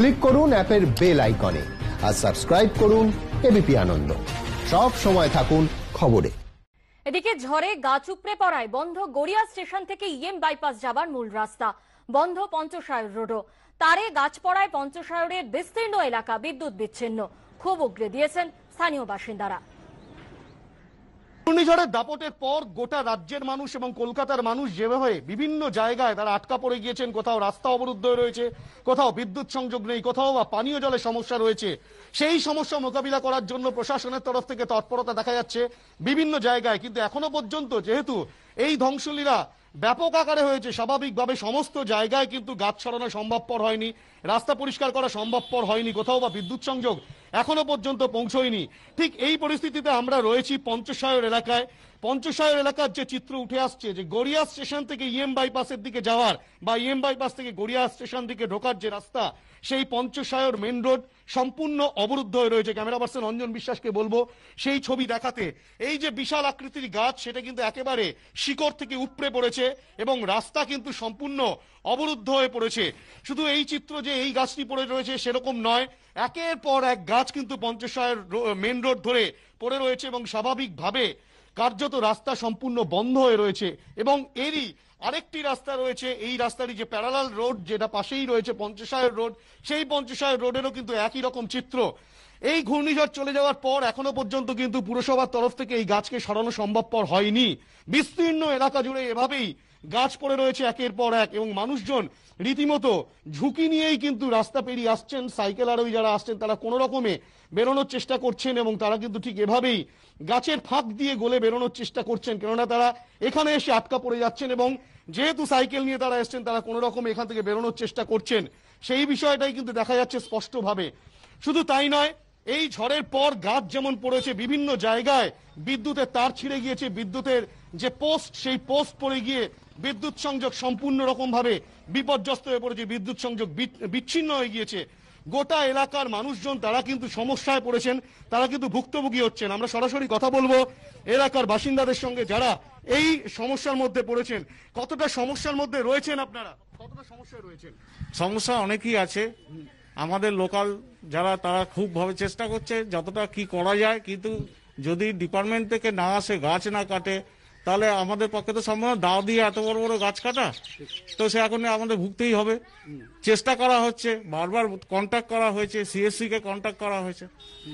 click করুন অ্যাপের bell আইকনে আর সাবস্ক্রাইব করুন এবিপি আনন্দ সব সময় থাকুন খবরে এদিকে ঝড়ে গাছ উপড়ে পড়ায় বন্ধ গড়িয়া স্টেশন থেকে ইএম বাইপাস যাবার মূল রাস্তা বন্ধ পঞ্চশায়র রোডও তারে গাছ পড়ায় পঞ্চশায়রের বিস্তীর্ণ এলাকা বিদ্যুৎ বিচ্ছিন্ন খুব উগড়ে দিয়েছেন স্থানীয় বাসিন্দারা ঘূর্ণিঝড়ের দাপটের পর গোটা রাজ্যের মানুষ এবং কলকাতার মানুষ যেভাবে বিভিন্ন জায়গায় তারা আটকা পড়ে গিয়েছেন কোথাও রাস্তা অবরুদ্ধ রয়েছে কোথাও বিদ্যুৎ সংযোগ নেই কোথাও বা পানীয় জলের সমস্যা রয়েছে সেই সমস্যা মোকাবিলা করার জন্য প্রশাসনের তরফ থেকে তৎপরতা দেখা যাচ্ছে বিভিন্ন জায়গায় কিন্তু এখনো পর্যন্ত যেহেতু এই ধ্বংসলীরা ব্যাপক আকারে হয়েছে স্বাভাবিকভাবে সমস্ত জায়গায় কিন্তু গাছ সরানো সম্ভবপর হয়নি রাস্তা পরিষ্কার করা সম্ভবপর হয়নি কোথাও বা বিদ্যুৎ সংযোগ এখনো পর্যন্ত পৌঁছয়নি ঠিক এই পরিস্থিতিতে আমরা রয়েছি পঞ্চশায়র এলাকায় পঞ্চশায়র এলাকার যে চিত্র উঠে আসছে যে গড়িয়া স্টেশন থেকে ইএম বাইপাসের দিকে যাওয়ার বা ইএম বাইপাস থেকে গড়িয়া স্টেশন দিকে ঢোকার যে রাস্তা সেই পঞ্চশায়র মেন রোড সম্পূর্ণ অবরুদ্ধ হয়ে রয়েছে ক্যামেরা পার্সন অঞ্জন বিশ্বাসকে বলবো সেই ছবি দেখাতে এই যে বিশাল আকৃতির গাছ সেটা কিন্তু একেবারে শিকড় থেকে উপড়ে পড়েছে এবং রাস্তা কিন্তু সম্পূর্ণ অবরুদ্ধ হয়ে পড়েছে শুধু এই চিত্র যে এই গাছটি পড়ে রয়েছে সেরকম নয় একের পর এক গাছ কিন্তু পঞ্চশয়ের মেন রোড ধরে পড়ে রয়েছে এবং স্বাভাবিকভাবে কার্যত রাস্তা সম্পূর্ণ বন্ধ হয়ে রয়েছে এবং এরই আরেকটি রাস্তা রয়েছে এই রাস্তারই যে প্যারালাল রোড যেটা পাশেই রয়েছে পঞ্চশায়ের রোড সেই পঞ্চশায়ের রোডেরও কিন্তু একই রকম চিত্র এই ঘূর্ণিঝড় চলে যাওয়ার পর এখনো পর্যন্ত কিন্তু পুরসভার তরফ থেকে এই গাছকে সরানো সম্ভবপর হয়নি বিস্তীর্ণ এলাকা জুড়ে এভাবেই গাছ পড়ে রয়েছে একের পর এক এবং মানুষজন রীতিমতো ঝুঁকি নিয়েই কিন্তু রাস্তা পেরিয়ে আসছেন সাইকেল আরোহী যারা আসছেন তারা কোনো রকমে বেরোনোর চেষ্টা করছেন এবং তারা কিন্তু ঠিক এভাবেই গাছের ফাঁক দিয়ে গলে বেরোনোর চেষ্টা করছেন কেননা তারা এখানে এসে আটকা পড়ে যাচ্ছেন এবং যেহেতু সাইকেল নিয়ে তারা এসছেন তারা কোনো রকম এখান থেকে বেরোনোর চেষ্টা করছেন সেই বিষয়টাই কিন্তু দেখা যাচ্ছে স্পষ্টভাবে শুধু তাই নয় এই ঝড়ের পর গাছ যেমন পড়েছে বিভিন্ন জায়গায় বিদ্যুতের তার ছিঁড়ে গিয়েছে বিদ্যুতের যে পোস্ট সেই পোস্ট পড়ে গিয়ে বিদ্যুৎ সংযোগ সম্পূর্ণ রকমভাবে বিপর্যস্ত হয়ে পড়েছে বিদ্যুৎ সংযোগ বিচ্ছিন্ন হয়ে গিয়েছে গোটা এলাকার মানুষজন তারা কিন্তু সমস্যায় পড়েছেন তারা কিন্তু ভুক্তভোগী হচ্ছেন আমরা সরাসরি কথা বলবো এলাকার বাসিন্দাদের সঙ্গে যারা এই সমস্যার মধ্যে পড়েছেন কতটা সমস্যার মধ্যে রয়েছেন আপনারা কতটা সমস্যায় রয়েছেন সমস্যা অনেকই আছে আমাদের লোকাল যারা তারা খুবভাবে চেষ্টা করছে যতটা কি করা যায় কিন্তু যদি ডিপার্টমেন্ট থেকে না আসে গাছ না কাটে তাহলে আমাদের পক্ষে তো সম্ভব দা দিয়ে এত বড় বড় গাছ কাটা তো সে এখন আমাদের ভুগতেই হবে চেষ্টা করা হচ্ছে বারবার কন্ট্যাক্ট করা হয়েছে সিএসসি কে কন্ট্যাক্ট করা হয়েছে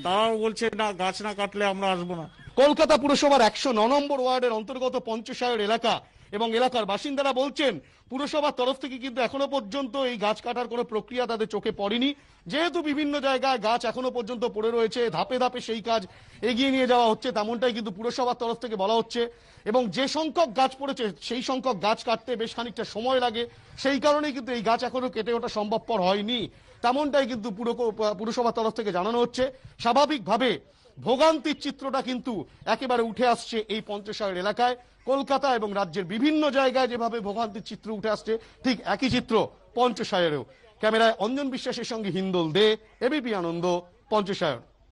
তারাও বলছে না গাছ না কাটলে আমরা আসবো না কলকাতা পুরসভার একশো ন নম্বর ওয়ার্ডের অন্তর্গত পঞ্চশায়র এলাকা এবং এলাকার বাসিন্দারা বলছেন পুরসভার তরফ থেকে কিন্তু এখনো পর্যন্ত এই গাছ কাটার কোনো প্রক্রিয়া তাদের চোখে পড়েনি যেহেতু বিভিন্ন জায়গায় গাছ এখনো পর্যন্ত পড়ে রয়েছে ধাপে ধাপে সেই কাজ এগিয়ে নিয়ে যাওয়া হচ্ছে তেমনটাই কিন্তু পুরসভার তরফ থেকে বলা হচ্ছে এবং যে সংখ্যক গাছ পড়েছে সেই সংখ্যক গাছ কাটতে বেশ খানিকটা সময় লাগে সেই কারণেই কিন্তু এই গাছ এখনো কেটে ওঠা সম্ভবপর হয়নি তেমনটাই কিন্তু পুরসভার তরফ থেকে জানানো হচ্ছে স্বাভাবিকভাবে ভোগান্তির চিত্রটা কিন্তু একেবারে উঠে আসছে এই পঞ্চশালের এলাকায় কলকাতা এবং রাজ্যের বিভিন্ন জায়গায় যেভাবে ভোগান্তির চিত্র উঠে আসছে ঠিক একই চিত্র পঞ্চশায়েরও ক্যামেরায় অঞ্জন বিশ্বাসের সঙ্গে হিন্দোল দে এবিপি আনন্দ পঞ্চশায়ন